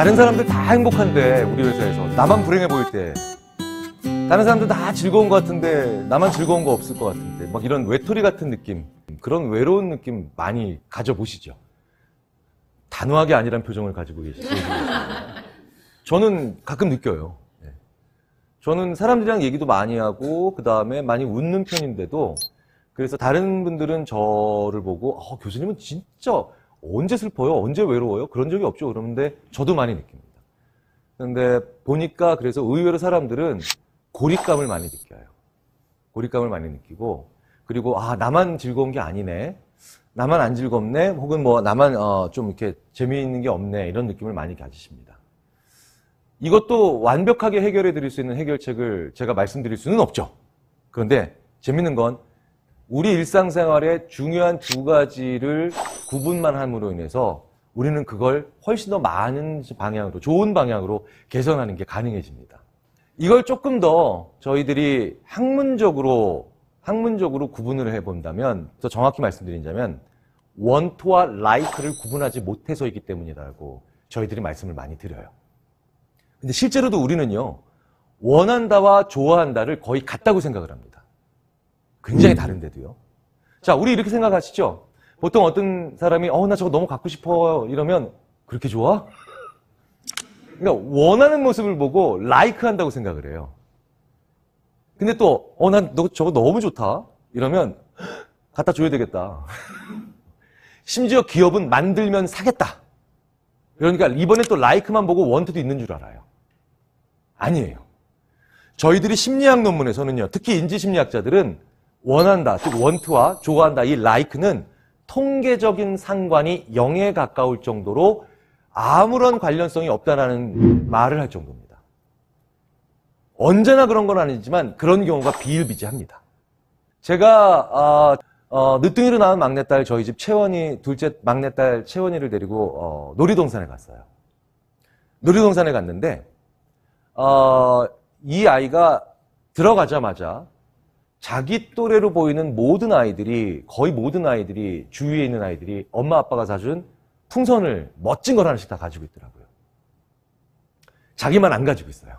다른 사람들 다 행복한데 우리 회사에서 나만 불행해 보일 때 다른 사람들 다 즐거운 것 같은데 나만 즐거운 거 없을 것 같은데 막 이런 외톨이 같은 느낌 그런 외로운 느낌 많이 가져보시죠 단호하게 아니란 표정을 가지고 계시죠 저는 가끔 느껴요 예. 저는 사람들이랑 얘기도 많이 하고 그 다음에 많이 웃는 편인데도 그래서 다른 분들은 저를 보고 어, 교수님은 진짜 언제 슬퍼요? 언제 외로워요? 그런 적이 없죠. 그런데 저도 많이 느낍니다. 그런데 보니까 그래서 의외로 사람들은 고립감을 많이 느껴요. 고립감을 많이 느끼고 그리고 아 나만 즐거운 게 아니네. 나만 안 즐겁네. 혹은 뭐 나만 어, 좀 이렇게 재미있는 게 없네. 이런 느낌을 많이 가지십니다. 이것도 완벽하게 해결해 드릴 수 있는 해결책을 제가 말씀드릴 수는 없죠. 그런데 재밌는 건 우리 일상생활의 중요한 두 가지를 구분만 함으로 인해서 우리는 그걸 훨씬 더 많은 방향으로, 좋은 방향으로 개선하는 게 가능해집니다. 이걸 조금 더 저희들이 학문적으로, 학문적으로 구분을 해본다면, 더 정확히 말씀드린다면, 원토와 라이크를 구분하지 못해서이기 때문이라고 저희들이 말씀을 많이 드려요. 근데 실제로도 우리는요, 원한다와 좋아한다를 거의 같다고 생각을 합니다. 굉장히 음. 다른데도요. 자, 우리 이렇게 생각하시죠? 보통 어떤 사람이, 어, 나 저거 너무 갖고 싶어. 이러면, 그렇게 좋아? 그러니까 원하는 모습을 보고 라이크 한다고 생각을 해요. 근데 또, 어, 난 저거 너무 좋다. 이러면, 갖다 줘야 되겠다. 심지어 기업은 만들면 사겠다. 그러니까 이번에 또 라이크만 보고 원투도 있는 줄 알아요. 아니에요. 저희들이 심리학 논문에서는요, 특히 인지심리학자들은 원한다, 즉 원트와 좋아한다 이 like는 통계적인 상관이 0에 가까울 정도로 아무런 관련성이 없다라는 말을 할 정도입니다. 언제나 그런 건 아니지만 그런 경우가 비일비재합니다. 제가 어, 어, 늦둥이로 낳은 막내딸 저희 집 채원이 둘째 막내딸 채원이를 데리고 어, 놀이동산에 갔어요. 놀이동산에 갔는데 어, 이 아이가 들어가자마자 자기 또래로 보이는 모든 아이들이 거의 모든 아이들이 주위에 있는 아이들이 엄마 아빠가 사준 풍선을 멋진 걸 하나씩 다 가지고 있더라고요. 자기만 안 가지고 있어요.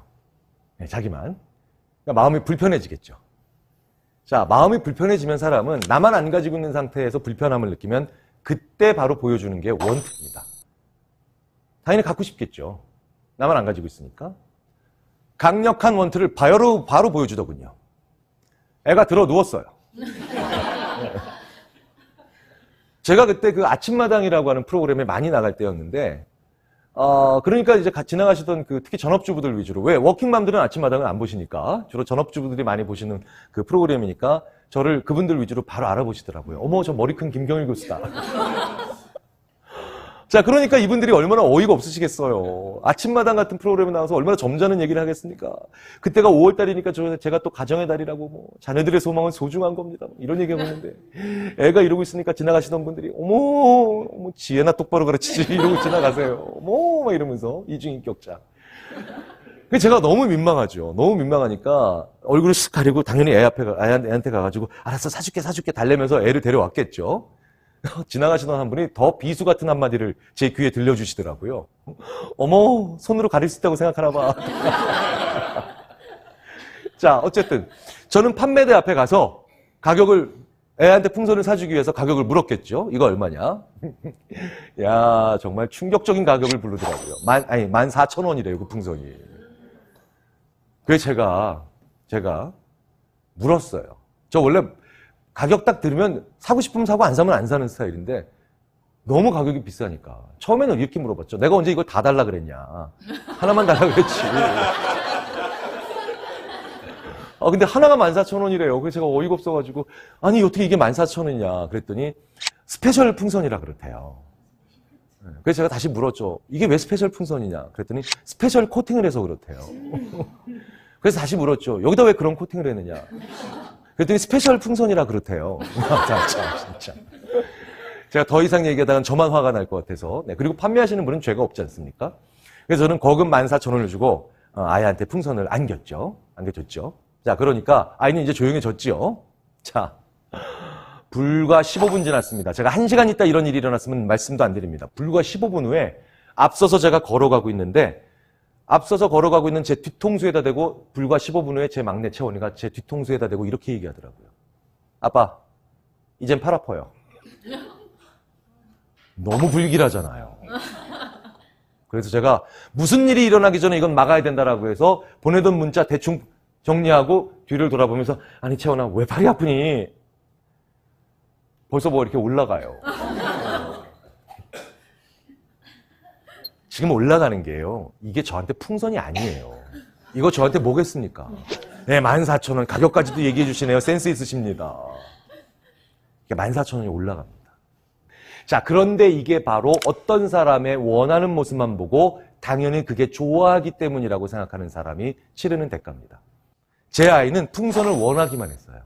네, 자기만. 그러니까 마음이 불편해지겠죠. 자, 마음이 불편해지면 사람은 나만 안 가지고 있는 상태에서 불편함을 느끼면 그때 바로 보여주는 게 원투입니다. 당연히 갖고 싶겠죠. 나만 안 가지고 있으니까. 강력한 원투를 바로, 바로 보여주더군요. 애가 들어 누웠어요. 제가 그때 그 아침마당이라고 하는 프로그램에 많이 나갈 때였는데, 어, 그러니까 이제 지나가시던 그 특히 전업주부들 위주로. 왜? 워킹맘들은 아침마당을 안 보시니까. 주로 전업주부들이 많이 보시는 그 프로그램이니까 저를 그분들 위주로 바로 알아보시더라고요. 어머, 저 머리 큰 김경일 교수다. 자, 그러니까 이분들이 얼마나 어이가 없으시겠어요. 아침마당 같은 프로그램에 나와서 얼마나 점잖은 얘기를 하겠습니까? 그때가 5월달이니까 저 제가 또 가정의 달이라고 뭐, 자녀들의 소망은 소중한 겁니다. 뭐 이런 얘기하고 있는데, 애가 이러고 있으니까 지나가시던 분들이, 어머, 어머 지혜나 똑바로 가르치지. 이러고 지나가세요. 어머, 막 이러면서. 이중인격자. 그 제가 너무 민망하죠. 너무 민망하니까 얼굴을 슥 가리고 당연히 애 앞에, 애한테 가가지고, 알았어, 사줄게, 사줄게 달래면서 애를 데려왔겠죠. 지나가시던 한 분이 더 비수 같은 한마디를 제 귀에 들려주시더라고요. 어머, 손으로 가릴 수 있다고 생각하나 봐. 자, 어쨌든 저는 판매대 앞에 가서 가격을 애한테 풍선을 사주기 위해서 가격을 물었겠죠. 이거 얼마냐? 야, 정말 충격적인 가격을 부르더라고요. 만, 아니, 만 사천 원이래요, 그 풍선이. 그래서 제가, 제가 물었어요. 저 원래 가격 딱 들으면 사고 싶으면 사고 안 사면 안 사는 스타일인데 너무 가격이 비싸니까. 처음에는 이렇게 물어봤죠. 내가 언제 이걸 다 달라 그랬냐. 하나만 달라 그랬지. 아, 근데 하나가 14,000원이래요. 그래서 제가 어이가 없어가지고, 아니, 어떻게 이게 14,000원이냐. 그랬더니, 스페셜 풍선이라 그렇대요. 네, 그래서 제가 다시 물었죠. 이게 왜 스페셜 풍선이냐. 그랬더니, 스페셜 코팅을 해서 그렇대요. 그래서 다시 물었죠. 여기다 왜 그런 코팅을 했느냐. 그랬더니 스페셜 풍선이라 그렇대요. 자, 자, 진짜. 제가 더 이상 얘기하다간 저만 화가 날 것 같아서. 네, 그리고 판매하시는 분은 죄가 없지 않습니까? 그래서 저는 거금 만사 전원을 주고 어, 아이한테 풍선을 안겼죠. 안겨줬죠. 자, 그러니까 아이는 이제 조용해졌지요. 자, 불과 15분 지났습니다. 제가 1시간 있다 이런 일이 일어났으면 말씀도 안 드립니다. 불과 15분 후에 앞서서 제가 걸어가고 있는데 앞서서 걸어가고 있는 제 뒤통수에다 대고 불과 15분 후에 제 막내 채원이가 제 뒤통수에다 대고 이렇게 얘기하더라고요. 아빠, 이젠 팔 아파요. 너무 불길하잖아요. 그래서 제가 무슨 일이 일어나기 전에 이건 막아야 된다라고 해서 보내던 문자 대충 정리하고 뒤를 돌아보면서 아니 채원아 왜 팔이 아프니? 벌써 뭐 이렇게 올라가요. 지금 올라가는 게요. 이게 저한테 풍선이 아니에요. 이거 저한테 뭐겠습니까? 네, 14,000원. 가격까지도 얘기해 주시네요. 센스 있으십니다. 14,000원이 올라갑니다. 자, 그런데 이게 바로 어떤 사람의 원하는 모습만 보고 당연히 그게 좋아하기 때문이라고 생각하는 사람이 치르는 대가입니다. 제 아이는 풍선을 원하기만 했어요.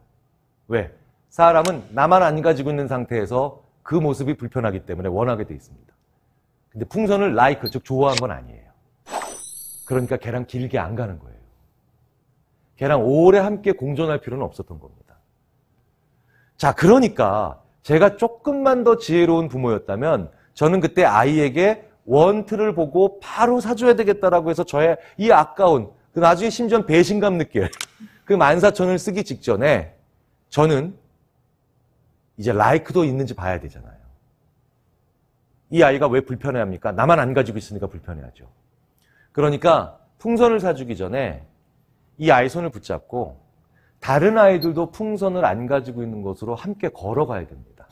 왜? 사람은 나만 안 가지고 있는 상태에서 그 모습이 불편하기 때문에 원하게 돼 있습니다. 근데 풍선을 like, 즉 좋아한 건 아니에요. 그러니까 걔랑 길게 안 가는 거예요. 걔랑 오래 함께 공존할 필요는 없었던 겁니다. 자, 그러니까 제가 조금만 더 지혜로운 부모였다면 저는 그때 아이에게 원트를 보고 바로 사줘야 되겠다라고 해서 저의 이 아까운, 그 나중에 심지어 배신감 느낄 그 만사천을 쓰기 직전에 저는 이제 라이크도 있는지 봐야 되잖아요. 이 아이가 왜 불편해합니까? 나만 안 가지고 있으니까 불편해하죠. 그러니까 풍선을 사주기 전에 이 아이 손을 붙잡고 다른 아이들도 풍선을 안 가지고 있는 곳으로 함께 걸어가야 됩니다.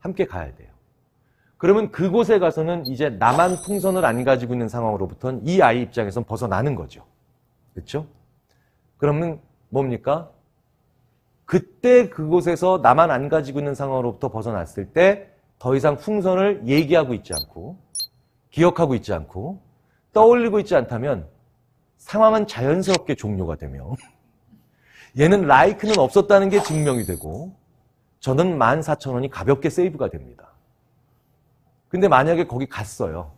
함께 가야 돼요. 그러면 그곳에 가서는 이제 나만 풍선을 안 가지고 있는 상황으로부터는 이 아이 입장에선 벗어나는 거죠. 그렇죠? 그러면 뭡니까? 그때 그곳에서 나만 안 가지고 있는 상황으로부터 벗어났을 때더 이상 풍선을 얘기하고 있지 않고 기억하고 있지 않고 떠올리고 있지 않다면 상황은 자연스럽게 종료가 되며 얘는 라이크는 없었다는 게 증명이 되고 저는 14,000원이 가볍게 세이브가 됩니다. 근데 만약에 거기 갔어요.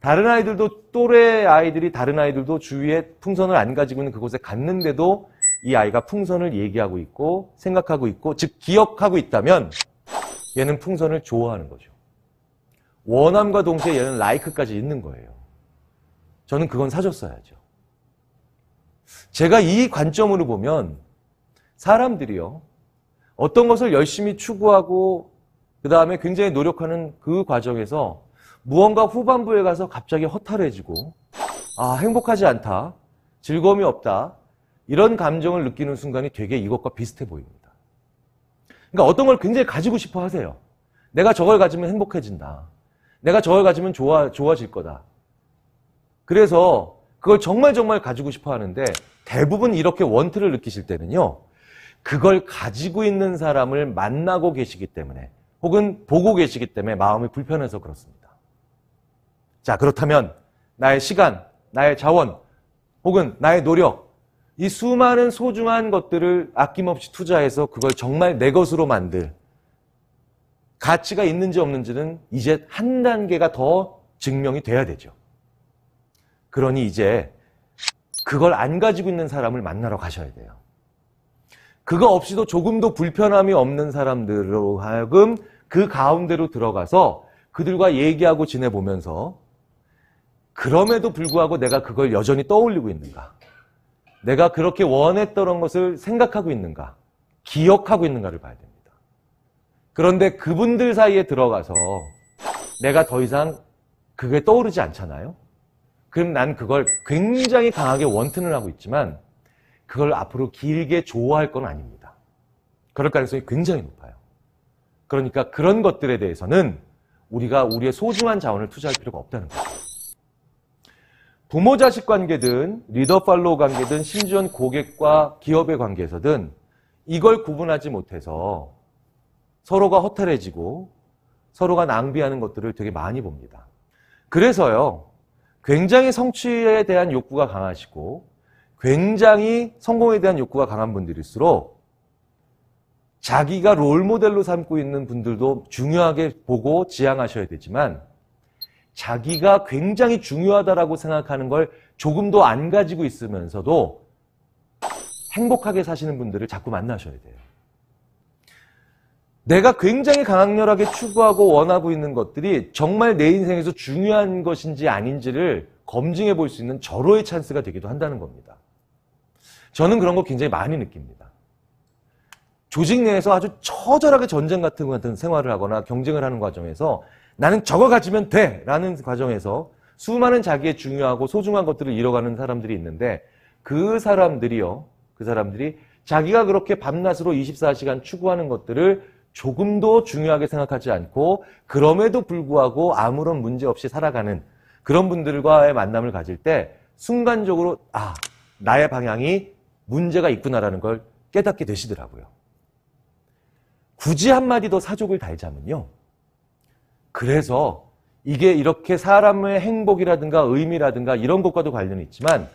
다른 아이들도 또래 아이들이 다른 아이들도 주위에 풍선을 안 가지고 있는 그곳에 갔는데도 이 아이가 풍선을 얘기하고 있고 생각하고 있고 즉 기억하고 있다면 얘는 풍선을 좋아하는 거죠. 원함과 동시에 얘는 라이크까지 있는 거예요. 저는 그건 사줬어야죠. 제가 이 관점으로 보면 사람들이요. 어떤 것을 열심히 추구하고 그 다음에 굉장히 노력하는 그 과정에서 무언가 후반부에 가서 갑자기 허탈해지고 아 행복하지 않다 즐거움이 없다 이런 감정을 느끼는 순간이 되게 이것과 비슷해 보입니다. 그러니까 어떤 걸 굉장히 가지고 싶어 하세요. 내가 저걸 가지면 행복해진다. 내가 저걸 가지면 좋아, 좋아질 거다. 그래서 그걸 정말 정말 가지고 싶어 하는데 대부분 이렇게 원트를 느끼실 때는요. 그걸 가지고 있는 사람을 만나고 계시기 때문에 혹은 보고 계시기 때문에 마음이 불편해서 그렇습니다. 자, 그렇다면 나의 시간, 나의 자원 혹은 나의 노력 이 수많은 소중한 것들을 아낌없이 투자해서 그걸 정말 내 것으로 만들 가치가 있는지 없는지는 이제 한 단계가 더 증명이 돼야 되죠. 그러니 이제 그걸 안 가지고 있는 사람을 만나러 가셔야 돼요. 그거 없이도 조금도 불편함이 없는 사람들로 하여금 그 가운데로 들어가서 그들과 얘기하고 지내보면서 그럼에도 불구하고 내가 그걸 여전히 떠올리고 있는가? 내가 그렇게 원했던 것을 생각하고 있는가, 기억하고 있는가를 봐야 됩니다. 그런데 그분들 사이에 들어가서 내가 더 이상 그게 떠오르지 않잖아요? 그럼 난 그걸 굉장히 강하게 원튼을 하고 있지만 그걸 앞으로 길게 좋아할 건 아닙니다. 그럴 가능성이 굉장히 높아요. 그러니까 그런 것들에 대해서는 우리가 우리의 소중한 자원을 투자할 필요가 없다는 거예요. 부모 자식 관계든 리더 팔로우 관계든 심지어 고객과 기업의 관계에서든 이걸 구분하지 못해서 서로가 허탈해지고 서로가 낭비하는 것들을 되게 많이 봅니다. 그래서요. 굉장히 성취에 대한 욕구가 강하시고 굉장히 성공에 대한 욕구가 강한 분들일수록 자기가 롤모델로 삼고 있는 분들도 중요하게 보고 지향하셔야 되지만 자기가 굉장히 중요하다라고 생각하는 걸 조금도 안 가지고 있으면서도 행복하게 사시는 분들을 자꾸 만나셔야 돼요. 내가 굉장히 강렬하게 추구하고 원하고 있는 것들이 정말 내 인생에서 중요한 것인지 아닌지를 검증해 볼 수 있는 절호의 찬스가 되기도 한다는 겁니다. 저는 그런 거 굉장히 많이 느낍니다. 조직 내에서 아주 처절하게 전쟁 같은 같은 생활을 하거나 경쟁을 하는 과정에서 나는 저거 가지면 돼! 라는 과정에서 수많은 자기의 중요하고 소중한 것들을 잃어가는 사람들이 있는데 그 사람들이요. 그 사람들이 자기가 그렇게 밤낮으로 24시간 추구하는 것들을 조금도 중요하게 생각하지 않고 그럼에도 불구하고 아무런 문제 없이 살아가는 그런 분들과의 만남을 가질 때 순간적으로 아, 나의 방향이 문제가 있구나라는 걸 깨닫게 되시더라고요. 굳이 한마디 더 사족을 달자면요. 그래서 이게 이렇게 사람의 행복이라든가 의미라든가 이런 것과도 관련이 있지만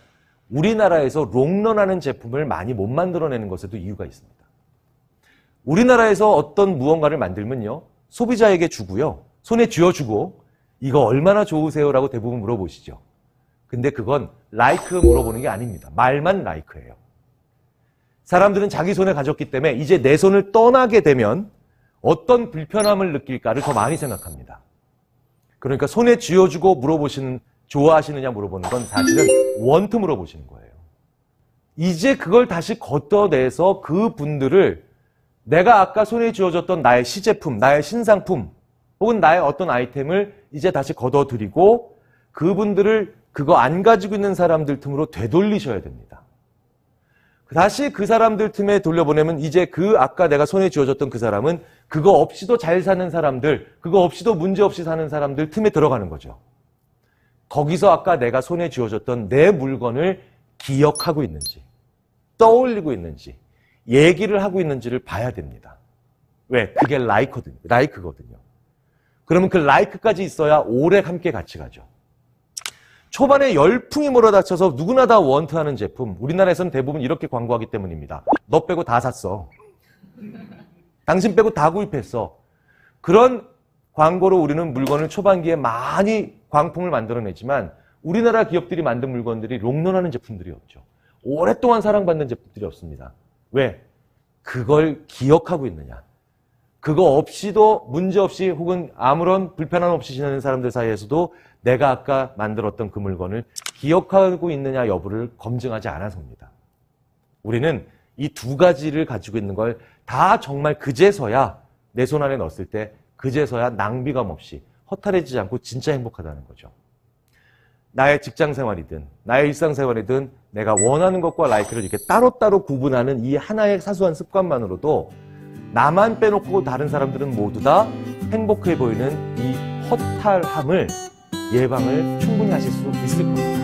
우리나라에서 롱런하는 제품을 많이 못 만들어내는 것에도 이유가 있습니다. 우리나라에서 어떤 무언가를 만들면요. 소비자에게 주고요. 손에 쥐어주고 이거 얼마나 좋으세요? 라고 대부분 물어보시죠. 근데 그건 라이크 like 물어보는 게 아닙니다. 말만 라이크예요. 사람들은 자기 손에 가졌기 때문에 이제 내 손을 떠나게 되면 어떤 불편함을 느낄까를 더 많이 생각합니다. 그러니까 손에 쥐어주고 물어보시는, 좋아하시느냐 물어보는 건 사실은 원트 물어보시는 거예요. 이제 그걸 다시 걷어내서 그 분들을 내가 아까 손에 쥐어줬던 나의 시제품, 나의 신상품, 혹은 나의 어떤 아이템을 이제 다시 걷어들이고 그분들을 그거 안 가지고 있는 사람들 틈으로 되돌리셔야 됩니다. 다시 그 사람들 틈에 돌려보내면 이제 그 아까 내가 손에 쥐어졌던그 사람은 그거 없이도 잘 사는 사람들, 그거 없이도 문제 없이 사는 사람들 틈에 들어가는 거죠. 거기서 아까 내가 손에 쥐어졌던내 물건을 기억하고 있는지, 떠올리고 있는지, 얘기를 하고 있는지를 봐야 됩니다. 왜? 그게 라이크거든요. 라이크거든요. 그러면 그 라이크까지 있어야 오래 함께 같이 가죠. 초반에 열풍이 몰아닥쳐서 누구나 다 원트하는 제품. 우리나라에서는 대부분 이렇게 광고하기 때문입니다. 너 빼고 다 샀어. 당신 빼고 다 구입했어. 그런 광고로 우리는 물건을 초반기에 많이 광풍을 만들어내지만 우리나라 기업들이 만든 물건들이 롱런하는 제품들이 없죠. 오랫동안 사랑받는 제품들이 없습니다. 왜? 그걸 기억하고 있느냐. 그거 없이도 문제없이 혹은 아무런 불편함 없이 지내는 사람들 사이에서도 내가 아까 만들었던 그 물건을 기억하고 있느냐 여부를 검증하지 않아서입니다. 우리는 이 두 가지를 가지고 있는 걸 다 정말 그제서야 내 손 안에 넣었을 때 그제서야 낭비감 없이 허탈해지지 않고 진짜 행복하다는 거죠. 나의 직장 생활이든 나의 일상 생활이든 내가 원하는 것과 라이크를 이렇게 따로따로 구분하는 이 하나의 사소한 습관만으로도 나만 빼놓고 다른 사람들은 모두 다 행복해 보이는 이 허탈함을 예방을 충분히 하실 수 있을 겁니다.